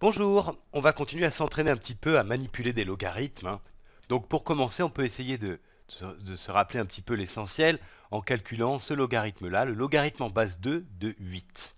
Bonjour, on va continuer à s'entraîner un petit peu à manipuler des logarithmes. Hein. Donc pour commencer, on peut essayer de, se rappeler un petit peu l'essentiel en calculant ce logarithme-là, le logarithme en base 2 de 8.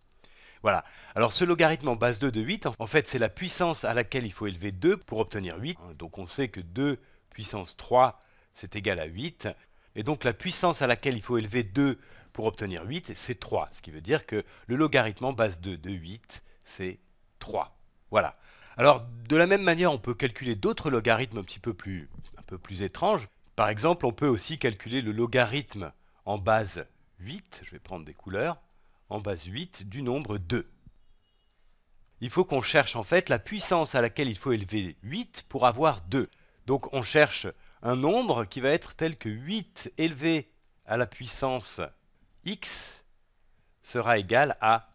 Voilà. Alors ce logarithme en base 2 de 8, en fait, c'est la puissance à laquelle il faut élever 2 pour obtenir 8. Donc on sait que 2 puissance 3, c'est égal à 8. Et donc la puissance à laquelle il faut élever 2 pour obtenir 8, c'est 3. Ce qui veut dire que le logarithme en base 2 de 8, c'est 3. Voilà. Alors, de la même manière, on peut calculer d'autres logarithmes un petit peu plus, un peu plus étranges. Par exemple, on peut aussi calculer le logarithme en base 8, je vais prendre des couleurs, en base 8 du nombre 2. Il faut qu'on cherche en fait la puissance à laquelle il faut élever 8 pour avoir 2. Donc on cherche un nombre qui va être tel que 8 élevé à la puissance x sera égal à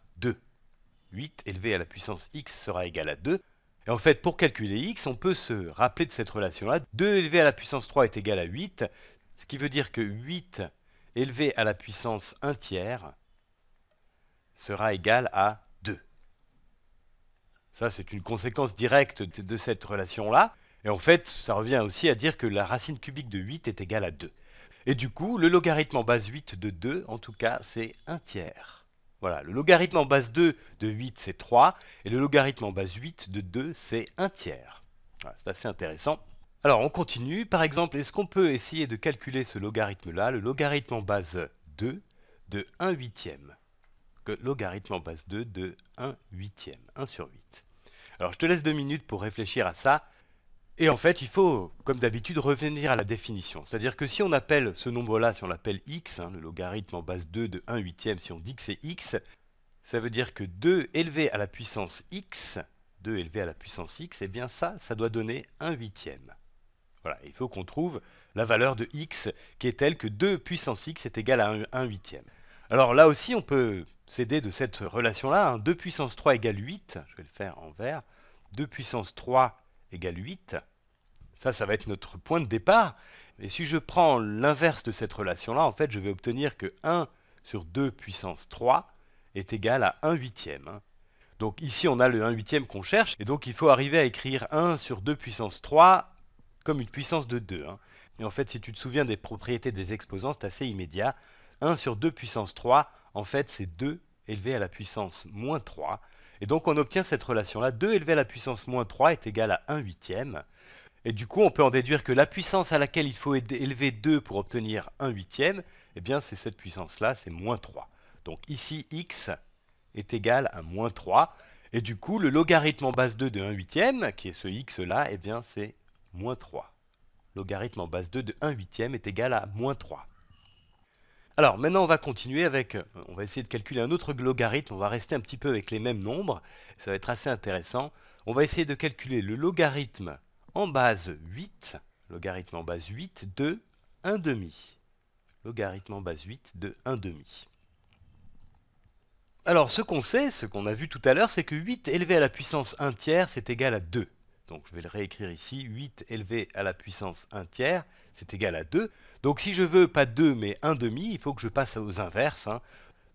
8 élevé à la puissance x sera égal à 2. Et en fait, pour calculer x, on peut se rappeler de cette relation-là. 2 élevé à la puissance 3 est égal à 8, ce qui veut dire que 8 élevé à la puissance 1 tiers sera égal à 2. Ça, c'est une conséquence directe de cette relation-là. Et en fait, ça revient aussi à dire que la racine cubique de 8 est égale à 2. Et du coup, le logarithme en base 8 de 2, en tout cas, c'est 1 tiers. Voilà, le logarithme en base 2 de 8, c'est 3, et le logarithme en base 8 de 2, c'est 1 tiers. c'est assez intéressant. Alors, on continue. Par exemple, est-ce qu'on peut essayer de calculer ce logarithme-là, le logarithme en base 2 de 1 huitième que logarithme en base 2 de 1 huitième, 1 sur 8. Alors, je te laisse deux minutes pour réfléchir à ça. Et en fait, il faut, comme d'habitude, revenir à la définition. C'est-à-dire que si on appelle ce nombre-là, si on l'appelle x, hein, le logarithme en base 2 de 1 huitième, si on dit que c'est x, ça veut dire que 2 élevé à la puissance x, 2 élevé à la puissance x, et eh bien ça, ça doit donner 1 huitième. Voilà, il faut qu'on trouve la valeur de x qui est telle que 2 puissance x est égale à 1, huitième. Alors là aussi, on peut s'aider de cette relation-là. 2 hein. puissance 3 égale 8, je vais le faire en vert. 2 puissance 3 égale 8. Ça, ça va être notre point de départ. Et si je prends l'inverse de cette relation-là, en fait, je vais obtenir que 1 sur 2 puissance 3 est égal à 1 huitième. Hein. Donc ici, on a le 1 huitième qu'on cherche, et donc il faut arriver à écrire 1 sur 2 puissance 3 comme une puissance de 2. Hein. Et en fait, si tu te souviens des propriétés des exposants, c'est assez immédiat. 1 sur 2 puissance 3, en fait, c'est 2 élevé à la puissance moins 3. Et donc on obtient cette relation-là, 2 élevé à la puissance moins 3 est égal à 1 huitième. Et du coup, on peut en déduire que la puissance à laquelle il faut élever 2 pour obtenir 1 huitième, eh bien c'est cette puissance-là, c'est moins 3. Donc ici, x est égal à moins 3. Et du coup, le logarithme en base 2 de 1 huitième, qui est ce x-là, eh bien c'est moins 3. Logarithme en base 2 de 1 huitième est égal à moins 3. Alors maintenant on va continuer avec, euh, on va essayer de calculer un autre logarithme, on va rester un petit peu avec les mêmes nombres, ça va être assez intéressant. On va essayer de calculer le logarithme en base 8, logarithme en base 8 de 1,5. Logarithme en base 8 de 1,5. Alors ce qu'on sait, ce qu'on a vu tout à l'heure, c'est que 8 élevé à la puissance 1 tiers, c'est égal à 2. Donc je vais le réécrire ici, 8 élevé à la puissance 1 tiers, c'est égal à 2. Donc si je veux pas 2 mais 1 demi, il faut que je passe aux inverses. Hein.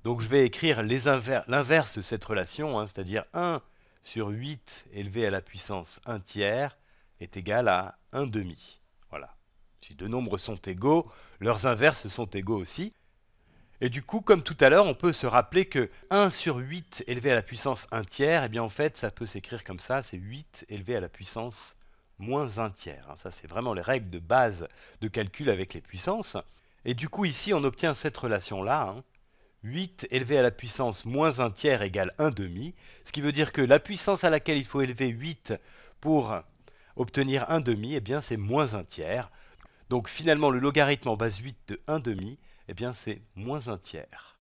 Donc je vais écrire l'inverse de cette relation, hein, c'est-à-dire 1 sur 8 élevé à la puissance 1 tiers est égal à 1 demi. Voilà. Si deux nombres sont égaux, leurs inverses sont égaux aussi. Et du coup, comme tout à l'heure, on peut se rappeler que 1 sur 8 élevé à la puissance 1 tiers, et eh bien en fait, ça peut s'écrire comme ça, c'est 8 élevé à la puissance moins 1 tiers. Hein. Ça, c'est vraiment les règles de base de calcul avec les puissances. Et du coup, ici, on obtient cette relation-là. 8 hein. élevé à la puissance moins 1 tiers égale 1 demi, ce qui veut dire que la puissance à laquelle il faut élever 8 pour obtenir 1 demi, et eh bien c'est moins 1 tiers. Donc finalement, le logarithme en base 8 de 1 demi, eh bien c'est moins un tiers.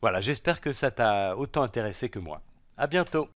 Voilà, j'espère que ça t'a autant intéressé que moi. A bientôt